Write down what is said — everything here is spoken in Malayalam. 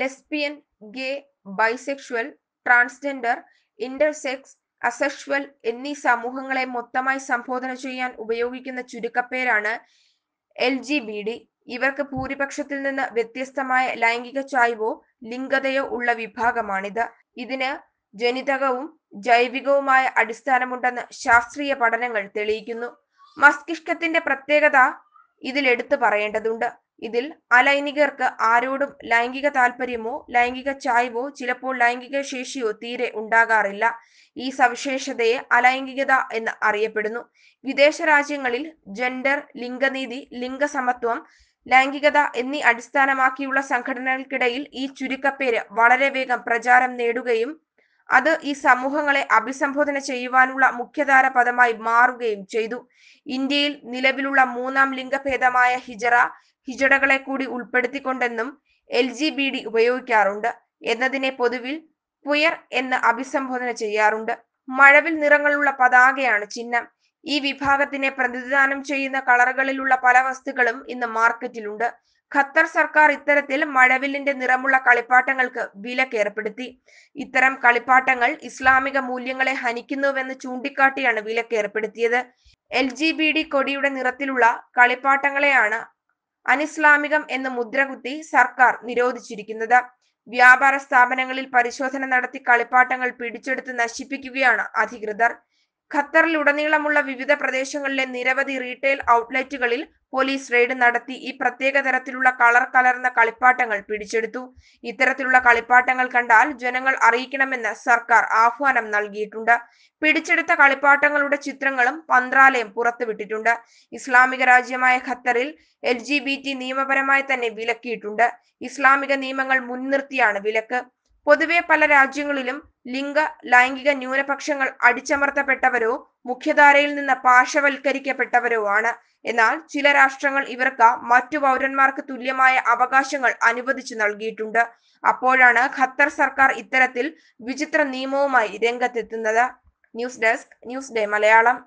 lesbian gay bisexual transgender intersex asexual എന്നീ സമൂഹങ്ങളെ മൊത്തമായി സംബോധന ചെയ്യാൻ ഉപയോഗിക്കുന്ന ചുരുക്കപ്പേരാണ് എൽ ജി ബി ഡി ഇവർക്ക് ഭൂരിപക്ഷത്തിൽ നിന്ന് വ്യത്യസ്തമായ ലൈംഗിക ചായ്വോ ലിംഗതയോ ഉള്ള വിഭാഗമാണിത് ഇതിന് ജനിതകവും ജൈവികവുമായ അടിസ്ഥാനമുണ്ടെന്ന് ശാസ്ത്രീയ പഠനങ്ങൾ തെളിയിക്കുന്നു മസ്തിഷ്കത്തിന്റെ പ്രത്യേകത ഇതിൽ എടുത്തു പറയേണ്ടതുണ്ട് ഇതിൽ അലൈംഗികർക്ക് ആരോടും ലൈംഗിക താല്പര്യമോ ലൈംഗിക ചായ്വോ ചിലപ്പോൾ ലൈംഗിക ശേഷിയോ തീരെ ഉണ്ടാകാറില്ല ഈ സവിശേഷതയെ അലൈംഗികത എന്ന് അറിയപ്പെടുന്നു വിദേശ രാജ്യങ്ങളിൽ ജെൻഡർ ലിംഗനീതി ലിംഗസമത്വം ലൈംഗികത എന്നീ അടിസ്ഥാനമാക്കിയുള്ള സംഘടനകൾക്കിടയിൽ ഈ ചുരുക്കപ്പേര് വളരെ വേഗം പ്രചാരം നേടുകയും അത് ഈ സമൂഹങ്ങളെ അഭിസംബോധന ചെയ്യുവാനുള്ള മുഖ്യധാര പദമായി മാറുകയും ചെയ്തു ഇന്ത്യയിൽ നിലവിലുള്ള മൂന്നാം ലിംഗഭേദമായ ഹിജറ ഹിജടകളെ കൂടി ഉൾപ്പെടുത്തിക്കൊണ്ടെന്നും എൽ ജി ബി ഡി ഉപയോഗിക്കാറുണ്ട് എന്നതിനെ പൊതുവിൽ പുയർ എന്ന് അഭിസംബോധന ചെയ്യാറുണ്ട് മഴവിൽ നിറങ്ങളുള്ള പതാകയാണ് ചിഹ്നം ഈ വിഭാഗത്തിനെ പ്രതിനിധാനം ചെയ്യുന്ന കളറുകളിലുള്ള പല വസ്തുക്കളും ഇന്ന് മാർക്കറ്റിലുണ്ട് ഖത്തർ സർക്കാർ ഇത്തരത്തിൽ മഴവില്ലിന്റെ നിറമുള്ള കളിപ്പാട്ടങ്ങൾക്ക് വിലക്കേർപ്പെടുത്തി ഇത്തരം കളിപ്പാട്ടങ്ങൾ ഇസ്ലാമിക മൂല്യങ്ങളെ ഹനിക്കുന്നുവെന്ന് ചൂണ്ടിക്കാട്ടിയാണ് വിലക്കേർപ്പെടുത്തിയത് എൽ ജി ബി ഡി കൊടിയുടെ നിറത്തിലുള്ള കളിപ്പാട്ടങ്ങളെയാണ് അനിസ്ലാമികം എന്ന് മുദ്രകുത്തി സർക്കാർ നിരോധിച്ചിരിക്കുന്നത് വ്യാപാര സ്ഥാപനങ്ങളിൽ പരിശോധന നടത്തി കളിപ്പാട്ടങ്ങൾ പിടിച്ചെടുത്ത് നശിപ്പിക്കുകയാണ് അധികൃതർ ഖത്തറിലുടനീളമുള്ള വിവിധ പ്രദേശങ്ങളിലെ നിരവധി റീറ്റെയിൽ ഔട്ട്ലെറ്റുകളിൽ പോലീസ് റെയ്ഡ് നടത്തി ഈ പ്രത്യേക തരത്തിലുള്ള കളർ കലർന്ന കളിപ്പാട്ടങ്ങൾ പിടിച്ചെടുത്തു ഇത്തരത്തിലുള്ള കളിപ്പാട്ടങ്ങൾ കണ്ടാൽ ജനങ്ങൾ അറിയിക്കണമെന്ന് സർക്കാർ ആഹ്വാനം നൽകിയിട്ടുണ്ട് പിടിച്ചെടുത്ത കളിപ്പാട്ടങ്ങളുടെ ചിത്രങ്ങളും മന്ത്രാലയം പുറത്തുവിട്ടിട്ടുണ്ട് ഇസ്ലാമിക രാജ്യമായ ഖത്തറിൽ എൽ നിയമപരമായി തന്നെ വിലക്കിയിട്ടുണ്ട് ഇസ്ലാമിക നിയമങ്ങൾ മുൻനിർത്തിയാണ് വിലക്ക് പൊതുവെ പല രാജ്യങ്ങളിലും ലിംഗ ലൈംഗിക ന്യൂനപക്ഷങ്ങൾ അടിച്ചമർത്തപ്പെട്ടവരോ മുഖ്യധാരയിൽ നിന്ന് പാർശ്വവൽക്കരിക്കപ്പെട്ടവരോ ആണ് എന്നാൽ ചില രാഷ്ട്രങ്ങൾ ഇവർക്ക് മറ്റു പൗരന്മാർക്ക് തുല്യമായ അവകാശങ്ങൾ അനുവദിച്ചു നൽകിയിട്ടുണ്ട് അപ്പോഴാണ് ഖത്തർ സർക്കാർ ഇത്തരത്തിൽ വിചിത്ര നിയമവുമായി രംഗത്തെത്തുന്നത് news desk news day Malayalam